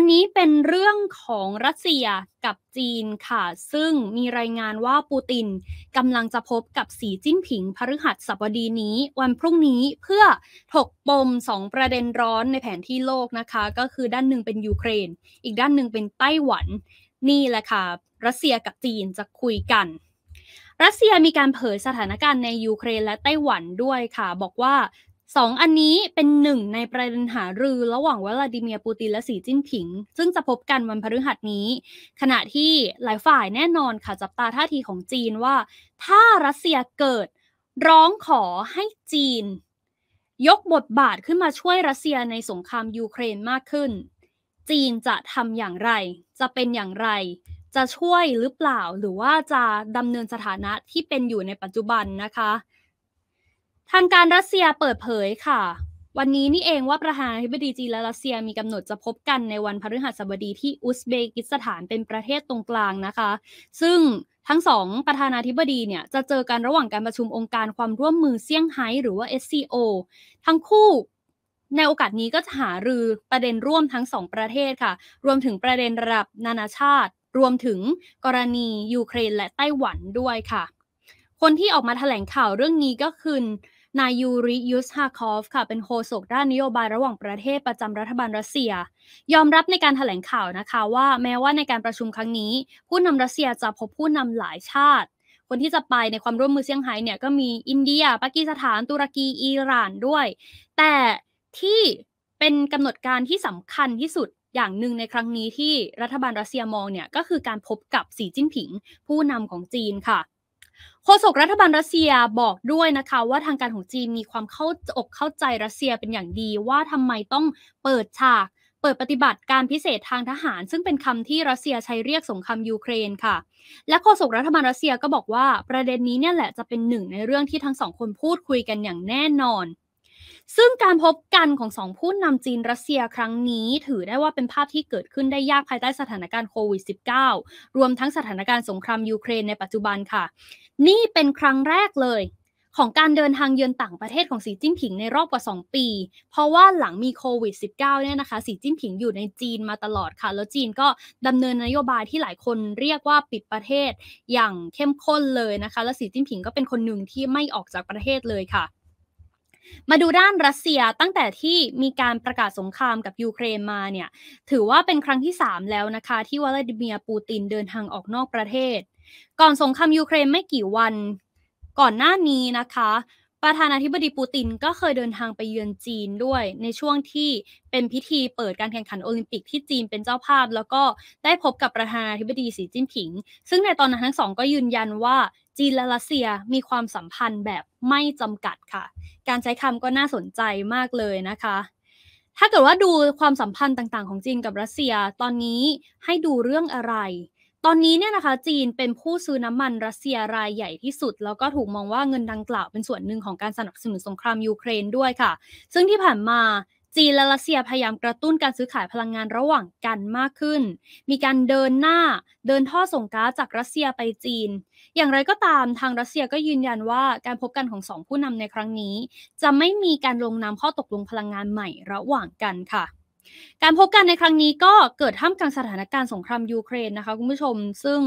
อันนี้เป็นเรื่องของรัสเซียกับจีนค่ะ ซึ่งมีรายงานว่าปูตินกำลังจะพบกับสีจิ้นผิง พฤหัสบดีนี้ วันพรุ่งนี้เพื่อถกปมสองประเด็นร้อนในแผนที่โลกนะคะ ก็คือด้านหนึ่งเป็นยูเครนอีกด้านหนึ่งเป็นไต้หวันนี่แหละค่ะรัสเซียกับจีนจะคุยกัน รัสเซียมีการเผยสถานการณ์ในยูเครนและไต้หวันด้วยค่ะบอกว่าสองอันนี้เป็นหนึ่งในประเด็นหารือระหว่างวลาดิเมียร์ปูติน และสีจิ้นผิง ซึ่งจะพบกันวันพฤหัสนี้ ขณะที่หลายฝ่ายแน่นอนค่ะจับตาท่าทีของจีนว่า ถ้ารัสเซียเกิดร้องขอให้จีน ยกบทบาทขึ้นมาช่วยรัสเซียในสงครามยูเครนมากขึ้น จีนจะทำอย่างไร จะเป็นอย่างไร จะช่วยหรือเปล่าหรือว่าจะดำเนินสถานะที่เป็นอยู่ในปัจจุบันนะคะทางการรัสเซียเปิดเผยค่ะ วันนี้นี่เองว่าประธานาธิบดีจีนและรัสเซียมีกำหนดจะพบกันในวันพฤหัสบดีที่อุซเบกิสถานเป็นประเทศตรงกลางนะคะ ซึ่งทั้งสองประธานาธิบดีเนี่ยจะเจอกันระหว่างการประชุมองค์การความร่วมมือเซี่ยงไฮ้หรือว่า SCO ทั้งคู่ในโอกาสนี้ก็จะหารือประเด็นร่วมทั้งสองประเทศค่ะ รวมถึงประเด็นระดับนานาชาติ รวมถึงกรณียูเครน และไต้หวันด้วยค่ะ คนที่ออกมาแถลงข่าวเรื่องนี้ก็คือนายยูริยุสฮาคอฟค่ะ เป็นโฆษกด้านนโยบายระหว่างประเทศประจำรัฐบาลรัสเซีย ยอมรับในการถแถลงข่าวนะคะว่าแม้ว่าในการประชุมครั้งนี้ ผู้นำรัสเซียจะพบผู้นำหลายชาติ คนที่จะไปในความร่วมมือเซี่ยงไฮ้เนี่ย ก็มีอินเดีย ปากีสถานตุรกีอิหร่านด้วย แต่ที่เป็นกำหนดการที่สำคัญที่สุดอย่างหนึ่งในครั้งนี้ที่รัฐบาลรัสเซียมองเนี่ยก็คือการพบกับสีจิ้นผิง ผู้นำของจีนค่ะโฆษกรัฐบาลรัสเซียบอกด้วยนะคะว่าทางการของจีนมีความเข้าอกเข้าใจรัสเซียเป็นอย่างดีว่าทำไมต้องเปิดฉาก เปิดปฏิบัติการพิเศษทางทหาร ซึ่งเป็นคำที่รัสเซียใช้เรียกสงครามยูเครนค่ะ และโฆษกรัฐบาลรัสเซียก็บอกว่าประเด็นนี้เนี่ยแหละจะเป็นหนึ่งในเรื่องที่ทั้งสองคนพูดคุยกันอย่างแน่นอนซึ่งการพบกันของสองผู้นำจีนรัสเซียครั้งนี้ถือได้ว่าเป็นภาพที่เกิดขึ้นได้ยากภายใต้สถานการณ์โควิด -19 รวมทั้งสถานการณ์สงครามยูเครนในปัจจุบันค่ะ นี่เป็นครั้งแรกเลยของการเดินทางเยือนต่างประเทศของสีจิ้นผิงในรอบกว่า 2 ปี เพราะว่าหลังมีโควิด -19 เนี่ยนะคะสีจิ้นผิงอยู่ในจีนมาตลอดค่ะ แล้วจีนก็ดำเนินนโยบายที่หลายคนเรียกว่าปิดประเทศอย่างเข้มข้นเลยนะคะและสีจิ้นผิงก็เป็นคนหนึ่งที่ไม่ออกจากประเทศเลยค่ะมาดูด้านรัสเซียตั้งแต่ที่มีการประกาศสงครามกับยูเครนมาเนี่ย ถือว่าเป็นครั้งที่ 3 แล้วนะคะ ที่วลาดิเมียร์ปูตินเดินทางออกนอกประเทศ ก่อนสงครามยูเครนไม่กี่วันก่อนหน้านี้นะคะประธานาธิบดีปูตินก็เคยเดินทางไปเยือนจีนด้วย ในช่วงที่เป็นพิธีเปิดการแข่งขันโอลิมปิกที่จีนเป็นเจ้าภาพ แล้วก็ได้พบกับประธานาธิบดีสีจิ้นผิง ซึ่งในตอนนั้นทั้งสองก็ยืนยันว่าจีนและรัสเซียมีความสัมพันธ์แบบไม่จำกัดค่ะ การใช้คำก็น่าสนใจมากเลยนะคะ ถ้าเกิดว่าดูความสัมพันธ์ต่าง ๆของจีนกับรัสเซีย ตอนนี้ให้ดูเรื่องอะไรอนนี้เนี่ยนะคะจีนเป็นผู้ซื้อน้ำมันรัสเซียรายใหญ่ที่สุด แล้วก็ถูกมองว่าเงินดังกล่าวเป็นส่วนหนึ่งของการสนับสนุนสงครามยูเครนด้วยค่ะ ซึ่งที่ผ่านมาจีนและรัสเซียพยายามกระตุ้นการซื้อขายพลังงานระหว่างกันมากขึ้น มีการเดินหน้าเดินท่อส่งก๊าซจากรัสเซียไปจีน อย่างไรก็ตามทางรัสเซียก็ยืนยันว่า การพบกันของสองผู้นำในครั้งนี้จะไม่มีการลงนามข้อตกลงพลังงานใหม่ระหว่างกันค่ะการพบกันในครั้งนี้ก็เกิดท่ามกลางสถานการณ์สงครามยูเครนนะคะ คุณผู้ชมซึ่ง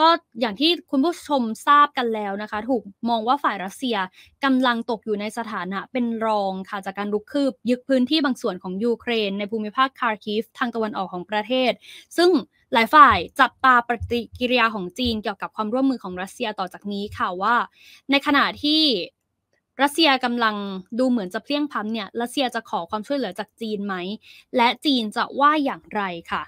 ก็อย่างที่คุณผู้ชมทราบกันแล้วนะคะถูกมองว่าฝ่ายรัสเซียกำลังตกอยู่ในสถานะ เป็นรองค่ะจากการลุกคืบ ยึดพื้นที่บางส่วนของยูเครน ในภูมิภาคคาร์คิฟ ทางตะวันออกของประเทศ ซึ่งหลายฝ่ายจับตาปฏิกิริยาของจีนเกี่ยวกับความร่วมมือของรัสเซียต่อจากนี้ค่ะว่า ในขณะที่รัสเซียกำลังดูเหมือนจะเพลี้ยงพ้ำเนี่ย รัสเซียจะขอความช่วยเหลือจากจีนไหม และจีนจะว่าอย่างไรค่ะ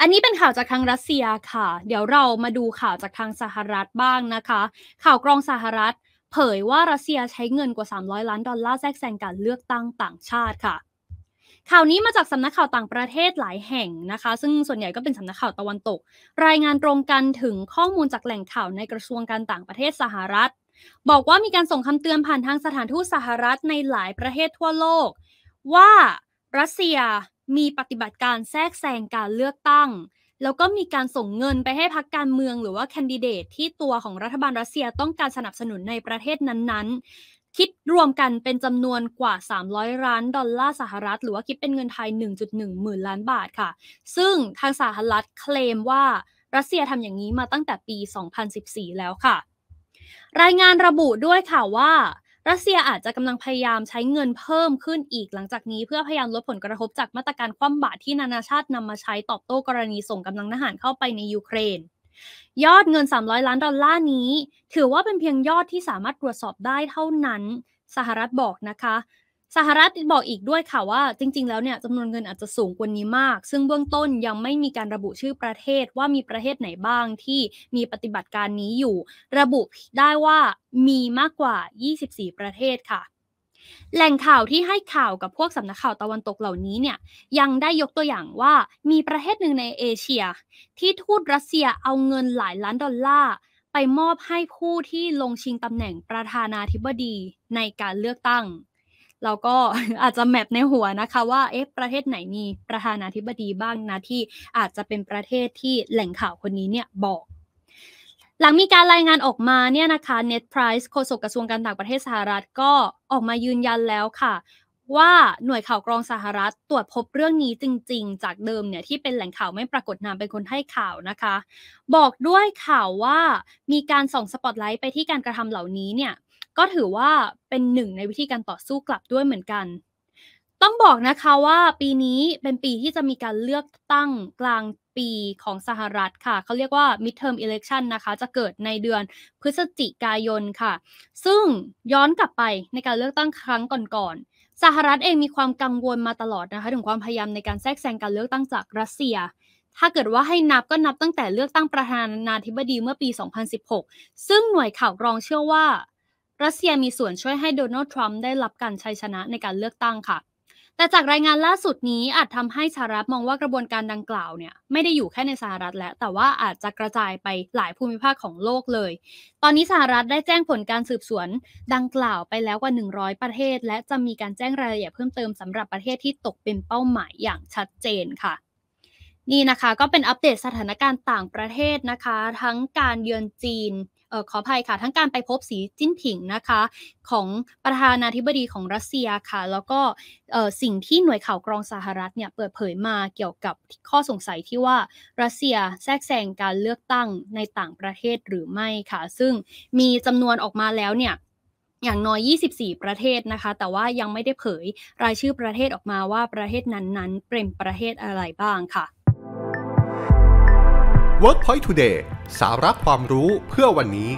อันนี้เป็นข่าวจากทางรัสเซียค่ะ เดี๋ยวเรามาดูข่าวจากทางสหรัฐบ้างนะคะ ข่าวกรองสหรัฐเผยว่ารัสเซียใช้เงินกว่า 300 ล้านดอลลาร์แทรกแซงการเลือกตั้งต่างชาติค่ะ ข่าวนี้มาจากสำนักข่าวต่างประเทศหลายแห่งนะคะ ซึ่งส่วนใหญ่ก็เป็นสำนักข่าวตะวันตก รายงานตรงกันถึงข้อมูลจากแหล่งข่าวในกระทรวงการต่างประเทศสหรัฐบอกว่ามีการส่งคำเตือนผ่านทางสถานทูตสหรัฐในหลายประเทศทั่วโลก ว่ารัสเซียมีปฏิบัติการแทรกแซงการเลือกตั้ง แล้วก็มีการส่งเงินไปให้พรรคการเมือง หรือว่าแคนดิเดตที่ตัวของรัฐบาลรัสเซียต้องการสนับสนุนในประเทศนั้นๆ คิดรวมกันเป็นจำนวนกว่า 300ล้าน ดอลลาร์สหรัฐหรือว่าคิดเป็นเงินไทย1.1หมื่นล้านบาทค่ะซึ่งทางสหรัฐเคลมว่ารัสเซียทำอย่างนี้มาตั้งแต่ปี 2014 แล้วค่ะรายงานระบุด้วยค่ะว่า รัสเซียอาจจะกำลังพยายามใช้เงินเพิ่มขึ้นอีกหลังจากนี้เพื่อพยายามลดผลกระทบจากมาตรการคว่ำบาตรที่นานาชาตินำมาใช้ตอบโต้กรณีส่งกำลังทหารเข้าไปในยูเครนยอดเงิน 300 ล้านดอลลาร์นี้ถือว่าเป็นเพียงยอดที่สามารถตรวจสอบได้เท่านั้น สหรัฐบอกนะคะสหรัฐบอกอีกด้วยค่ะว่าจริงๆ แล้วเนี่ยจำนวนเงินอาจจะสูงกว่านี้มาก ซึ่งเบื้องต้นยังไม่มีการระบุชื่อประเทศว่ามีประเทศไหนบ้างที่มีปฏิบัติการนี้อยู่ ระบุได้ว่ามีมากกว่า 24 ประเทศค่ะ แหล่งข่าวที่ให้ข่าวกับพวกสำนักข่าวตะวันตกเหล่านี้เนี่ยยังได้ยกตัวอย่างว่ามีประเทศหนึ่งในเอเชีย ที่ทูตรัสเซียเอาเงินหลายล้านดอลลาร์ไปมอบให้ผู้ที่ลงชิงตำแหน่งประธานาธิบดีในการเลือกตั้งเราก็อาจจะแมปในหัวนะคะว่าเอ๊ะประเทศไหนมีประธานาธิบดีบ้างนะ ที่อาจจะเป็นประเทศที่แหล่งข่าวคนนี้เนี่ยบอก หลังมีการรายงานออกมาเนี่ยนะคะ Net Price โฆษกกระทรวงการต่างประเทศสหรัฐก็ออกมายืนยันแล้วค่ะ ว่าหน่วยข่าวกรองสหรัฐตรวจพบเรื่องนี้จริงๆ จากเดิมเนี่ย ที่เป็นแหล่งข่าวไม่ปรากฏนามเป็นคนให้ข่าวนะคะ บอกด้วยข่าวว่ามีการส่องสปอตไลท์ไปที่การกระทำเหล่านี้เนี่ยก็ถือว่าเป็นหนึ่งในวิธีการต่อสู้กลับด้วยเหมือนกัน ต้องบอกนะคะว่าปีนี้เป็นปีที่จะมีการเลือกตั้งกลางปีของสหรัฐค่ะ เขาเรียกว่า midterm election นะคะ จะเกิดในเดือนพฤศจิกายนค่ะ ซึ่งย้อนกลับไปในการเลือกตั้งครั้งก่อนๆสหรัฐเองมีความกังวลมาตลอดนะคะ ถึงความพยายามในการแทรกแซงการเลือกตั้งจากรัสเซีย ถ้าเกิดว่าให้นับก็นับตั้งแต่เลือกตั้งประธานาธิบดีเมื่อปี 2016 ซึ่งหน่วยข่าวรองเชื่อว่ารัสเซียมีส่วนช่วยให้โดนัลด์ทรัมป์ได้รับการชัยชนะในการเลือกตั้งค่ะ แต่จากรายงานล่าสุดนี้อาจทำให้สหรัฐมองว่ากระบวนการดังกล่าวเนี่ยไม่ได้อยู่แค่ในสหรัฐแล้วแต่ว่าอาจจะกระจายไปหลายภูมิภาคของโลกเลย ตอนนี้สหรัฐได้แจ้งผลการสืบสวนดังกล่าวไปแล้วกว่า 100 ประเทศ และจะมีการแจ้งรายละเอียดเพิ่มเติมสำหรับประเทศที่ตกเป็นเป้าหมายอย่างชัดเจนค่ะนี่นะคะก็เป็นอัปเดตสถานการณ์ต่างประเทศนะคะ ทั้งการเยือนจีนออขออภัยค่ะทั้งการไปพบสีจิ้นผิงนะคะ ของประธานาธิบดีของรัสเซียค่ะแล้วก็สิ่งที่หน่วยข่าวกรองสหรัฐเนี่ยเปิดเผยมาเกี่ยวกับข้อสงสัยที่ว่ารัสเซียแทรกแซงการเลือกตั้งในต่างประเทศหรือไม่ค่ะ ซึ่งมีจำนวนออกมาแล้วเนี่ยอย่างน้อย 24 ประเทศนะคะ แต่ว่ายังไม่ได้เผยรายชื่อประเทศออกมาว่าประเทศนั้นๆเป็นประเทศอะไรบ้างค่ะ Workpoint Today สาระความรู้เพื่อวันนี้